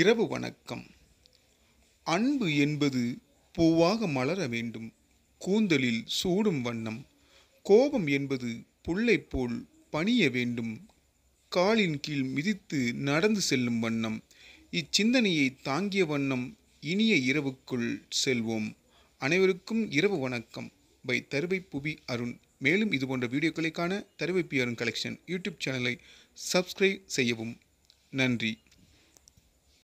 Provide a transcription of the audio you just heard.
இரவு வணக்கம் அன்பு என்பது பூவாக மலர வேண்டும் கூந்தலில் சூடும் வண்ணம் கோபம் என்பது புல்லை போல் பணிய வேண்டும் காலின் கீழ் மிதித்து நடந்து செல்லும் வண்ணம் இச்சிந்தனையை தாங்கிய வண்ணம் இனிய இரவுக்குள் செல்வோம் அனைவருக்கும் இரவு வணக்கம் பை தருவை புவி அருண் மேலும் இது போன்ற வீடியோக்களை தருவை பி அருண் கலெக்ஷன் யூடியூப் சேனலை சப்ஸ்கிரைப் செய்யவும் நன்றி